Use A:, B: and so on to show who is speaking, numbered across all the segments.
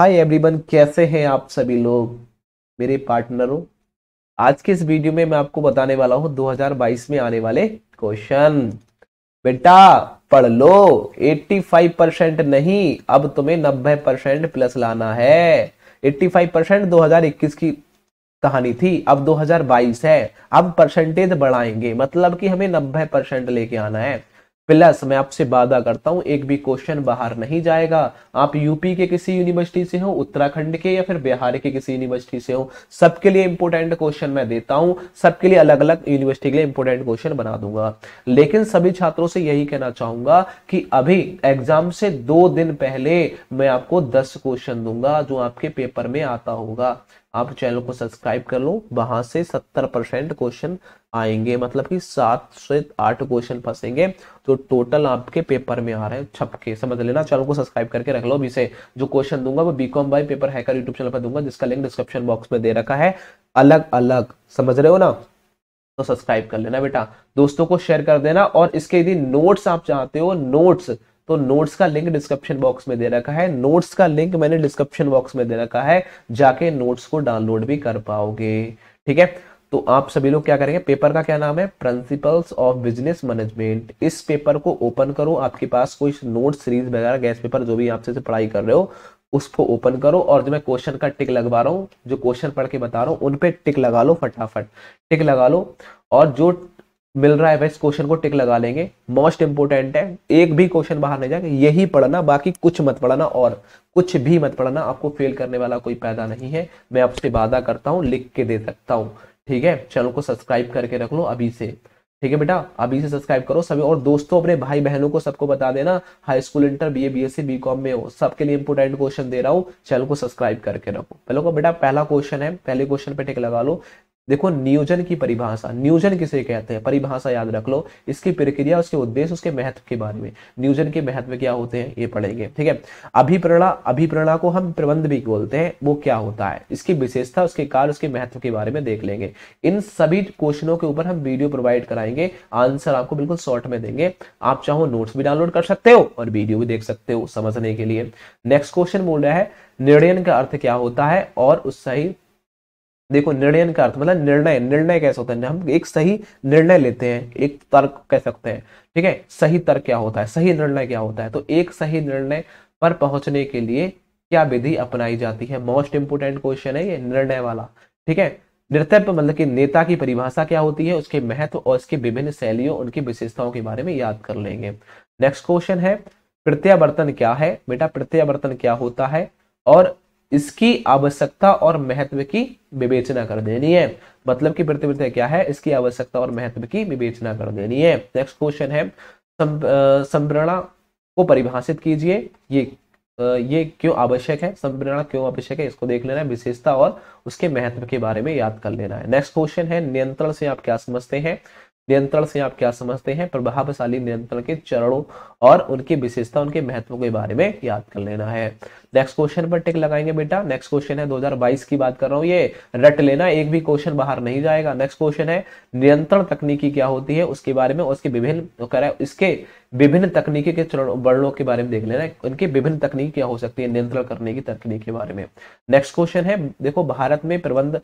A: hi everyone कैसे हैं आप सभी लोग मेरे पार्टनरों आज के इस वीडियो में मैं आपको बताने वाला हूं 2022 में आने वाले क्वेश्चन बेटा पढ़ लो 85 परसेंट नहीं अब तुम्हें 90 परसेंट प्लस लाना है 85 परसेंट दो की कहानी थी अब 2022 है अब परसेंटेज बढ़ाएंगे मतलब कि हमें 90 परसेंट लेके आना है प्लस मैं आपसे वादा करता हूँ एक भी क्वेश्चन बाहर नहीं जाएगा आप यूपी के किसी यूनिवर्सिटी से हो उत्तराखंड के या फिर बिहार के किसी यूनिवर्सिटी से हो सबके लिए इंपोर्टेंट क्वेश्चन मैं देता हूँ सबके लिए अलग अलग यूनिवर्सिटी के लिए इंपोर्टेंट क्वेश्चन बना दूंगा लेकिन सभी छात्रों से यही कहना चाहूंगा कि अभी एग्जाम से दो दिन पहले मैं आपको दस क्वेश्चन दूंगा जो आपके पेपर में आता होगा आप चैनल को सब्सक्राइब कर लो वहां से सत्तर परसेंट क्वेश्चन आएंगे मतलब कि सात से आठ क्वेश्चन फंसेंगे जो टोटल आपके पेपर में आ रहे हैं छपके समझ लेना चैनल को सब्सक्राइब करके रख लो अभी से जो क्वेश्चन दूंगा वो BCom com by paper hacker YouTube channel पर दूंगा जिसका लिंक डिस्क्रिप्शन बॉक्स में दे रखा है अलग अलग समझ रहे हो ना तो सब्सक्राइब कर लेना बेटा दोस्तों को शेयर कर देना और इसके यदि नोट्स आप चाहते हो नोट्स तो नोट्स का लिंक डिस्क्रिप्शन बॉक्स में दे रखा है नोट्स का लिंक मैंने डिस्क्रिप्शन बॉक्स में दे रखा है जाके नोट्स को डाउनलोड भी कर पाओगे ठीक है तो आप सभी लोग क्या करेंगे पेपर का क्या नाम है प्रिंसिपल्स ऑफ बिजनेस मैनेजमेंट इस पेपर को ओपन करो आपके पास कोई नोट सीरीज वगैरह गैस पेपर जो भी आपसे पढ़ाई कर रहे हो उसको ओपन करो और जो मैं क्वेश्चन का टिक लगवा रहा हूँ जो क्वेश्चन पढ़ के बता रहा हूँ उनपे टिक लगा लो फटाफट टिक लगा लो और जो मिल रहा है इस क्वेश्चन को टिक लगा लेंगे मोस्ट इंपोर्टेंट है एक भी क्वेश्चन बाहर नहीं जाएगा यही पढ़ना बाकी कुछ मत पढ़ना और कुछ भी मत पढ़ना आपको फेल करने वाला कोई पैदा नहीं है मैं आपसे वादा करता हूँ लिख के दे सकता हूँ ठीक है चैनल को सब्सक्राइब करके रख लो अभी से ठीक है बेटा अभी से सब्सक्राइब करो सभी और दोस्तों अपने भाई बहनों को सबको बता देना high school inter BA BSc BCom में हो सबके लिए इंपोर्टेंट क्वेश्चन दे रहा हूँ चैनल को सब्सक्राइब करके रखो पहले को बेटा पहला क्वेश्चन है पहले क्वेश्चन पे टिक लगा लो देखो नियोजन की परिभाषा नियोजन किसे कहते हैं परिभाषा याद रख लो इसकी प्रक्रिया उसके उद्देश्य उसके महत्व के बारे में नियोजन के महत्व क्या होते हैं ये पढ़ेंगे ठीक है अभिप्रणा अभिप्रणा को हम प्रबंध भी बोलते हैं वो क्या होता है इसकी विशेषता उसके कार्य उसके महत्व के बारे में देख लेंगे इन सभी क्वेश्चनों के ऊपर हम वीडियो प्रोवाइड कराएंगे आंसर आपको बिल्कुल शॉर्ट में देंगे आप चाहो नोट्स भी डाउनलोड कर सकते हो और वीडियो भी देख सकते हो समझने के लिए नेक्स्ट क्वेश्चन बोल रहा है निर्णयन का अर्थ क्या होता है और उससे देखो निर्णय का अर्थ मतलब निर्णय निर्णय कैसे होता है हम एक सही निर्णय लेते हैं एक तर्क कह सकते हैं ठीक है सही तर्क क्या होता है सही निर्णय क्या होता है तो एक सही निर्णय पर पहुंचने के लिए क्या विधि अपनाई जाती है मोस्ट इंपोर्टेंट क्वेश्चन है ये निर्णय वाला ठीक है नृत्य मतलब कि नेता की परिभाषा क्या होती है उसके महत्व और उसके विभिन्न शैलियों उनकी विशेषताओं के बारे में याद कर लेंगे नेक्स्ट क्वेश्चन है प्रत्यावर्तन क्या है बेटा प्रत्यावर्तन क्या होता है और इसकी आवश्यकता और महत्व की विवेचना कर देनी है मतलब कि प्रतिवृत्ति क्या है इसकी आवश्यकता और महत्व की विवेचना कर देनी है नेक्स्ट क्वेश्चन है संप्रणा को परिभाषित कीजिए ये ये क्यों आवश्यक है संप्रेरणा क्यों आवश्यक है इसको देख लेना है विशेषता और उसके महत्व के बारे में याद कर लेना है नेक्स्ट क्वेश्चन है नियंत्रण से आप क्या समझते हैं नियंत्रण से आप क्या समझते हैं प्रभावशाली नियंत्रण के चरणों और उनकी विशेषता उनके महत्व के बारे में याद कर लेना है नेक्स्ट क्वेश्चन पर टिक लगाएंगे बेटा नेक्स्ट क्वेश्चन है 2022 की बात कर रहा हूं ये रट लेना एक भी क्वेश्चन बाहर नहीं जाएगा नेक्स्ट क्वेश्चन है नियंत्रण तकनीकी क्या होती है उसके बारे में उसके विभिन्न तो करा इसके विभिन्न तकनीकी के वर्णों के बारे में देख लेना उनकी विभिन्न तकनीक क्या हो सकती है नियंत्रण करने की तकनीक के बारे में नेक्स्ट क्वेश्चन है देखो भारत में प्रबंध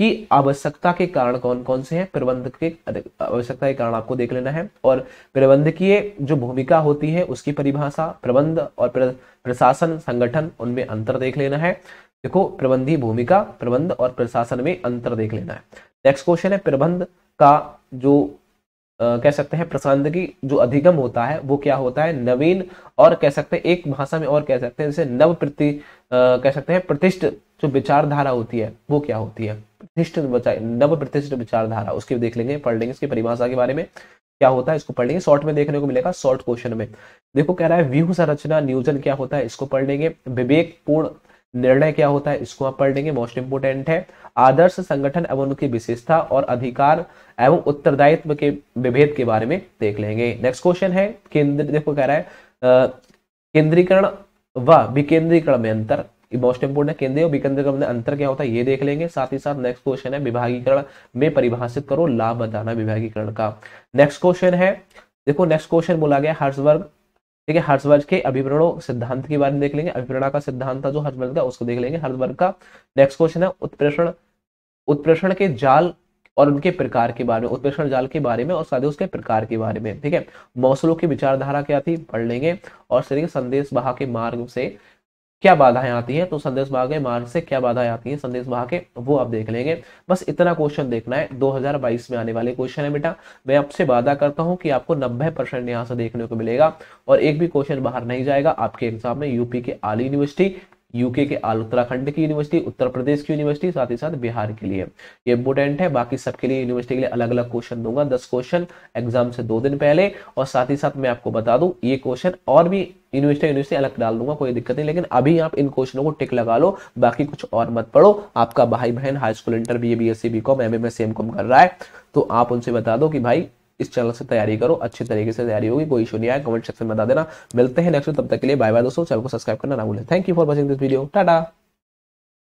A: की आवश्यकता के कारण कौन कौन से हैं प्रबंध के आवश्यकता के कारण आपको देख लेना है और प्रबंधकीय जो भूमिका होती है उसकी परिभाषा प्रबंध और प्रशासन संगठन उनमें अंतर देख लेना है देखो प्रबंधी भूमिका प्रबंध और प्रशासन में अंतर देख लेना है नेक्स्ट क्वेश्चन है प्रबंध का जो आ, कह सकते हैं प्रबंध की जो अधिगम होता है वो क्या होता है नवीन और कह सकते हैं एक भाषा में और कह सकते हैं जैसे नव प्रति कह सकते हैं प्रतिष्ठ जो विचारधारा होती है वो क्या होती है प्रतिष्ठित नव प्रतिष्ठित विचारधारा उसके देख लेंगे पढ़ लेंगे इसकी परिभाषा के बारे में क्या होता है इसको पढ़ लेंगे शॉर्ट में देखने को मिलेगा शॉर्ट क्वेश्चन में देखो कह रहा है व्यू संरचना नियोजन क्या होता है इसको पढ़ लेंगे विवेक पूर्ण निर्णय क्या होता है इसको आप पढ़ लेंगे मोस्ट इंपोर्टेंट है आदर्श संगठन एवं उनकी विशेषता और अधिकार एवं उत्तरदायित्व के विभेद के बारे में देख लेंगे नेक्स्ट क्वेश्चन है केंद्र देखो कह रहा है केंद्रीकरण व विकेंद्रीकरण में अंतर मोस्ट इंपोर्टेंट केंद्रीय और विकेंद्रीय में मतलब अंतर क्या होता है ये देख लेंगे साथ ही साथ नेक्स्ट क्वेश्चन है विभागीकरण में परिभाषित करो लाभ बताना विभागीकरण का नेक्स्ट क्वेश्चन है देखो नेक्स्ट क्वेश्चन बोला गया हर्षवर्ग ठीक है हर्षवर्ग के अभिप्रणो सिद्धांत के बारे में देख लेंगे अभिप्रणा का सिद्धांत जो हर्षवर्ग का उसको देख लेंगे हर्षवर्ग का नेक्स्ट क्वेश्चन है उत्प्रेषण उत्प्रेषण के जाल और उनके प्रकार के बारे में उत्प्रेषण जाल के बारे में और साथ ही उसके प्रकार के बारे में ठीक है मौसलों की विचारधारा क्या थी पढ़ लेंगे और संदेश बहा के मार्ग से क्या बाधाएं आती है तो संदेश भाग के मार्ग से क्या बाधाएं आती है संदेश भाग के वो आप देख लेंगे बस इतना क्वेश्चन देखना है 2022 में आने वाले क्वेश्चन है बेटा मैं आपसे वादा करता हूं कि आपको 90 परसेंट यहाँ से देखने को मिलेगा और एक भी क्वेश्चन बाहर नहीं जाएगा आपके एग्जाम में यूपी के आली यूनिवर्सिटी यूके के आल उत्तराखंड की यूनिवर्सिटी उत्तर प्रदेश की यूनिवर्सिटी साथ ही साथ बिहार के लिए ये इंपोर्टेंट है बाकी सबके लिए यूनिवर्सिटी के लिए अलग अलग क्वेश्चन दूंगा दस क्वेश्चन एग्जाम से दो दिन पहले और साथ ही साथ मैं आपको बता दूं ये क्वेश्चन और भी यूनिवर्सिटी यूनिवर्सिटी अलग डाल दूंगा कोई दिक्कत नहीं लेकिन अभी आप इन क्वेश्चनों को टिक लगा लो बाकी कुछ और मत पढ़ो आपका भाई बहन high school inter B A B S C B com M M S M com कर रहा है तो आप उनसे बता दो कि भाई इस चैनल से तैयारी करो अच्छे तरीके से तैयारी होगी कोई इशू नहीं आया कमेंट सेक्शन में बता देना मिलते हैं नेक्स्ट तब तक के लिए बाय बाय दोस्तों चैनल को सब्सक्राइब करना ना भूलें thank you for watching this video Tata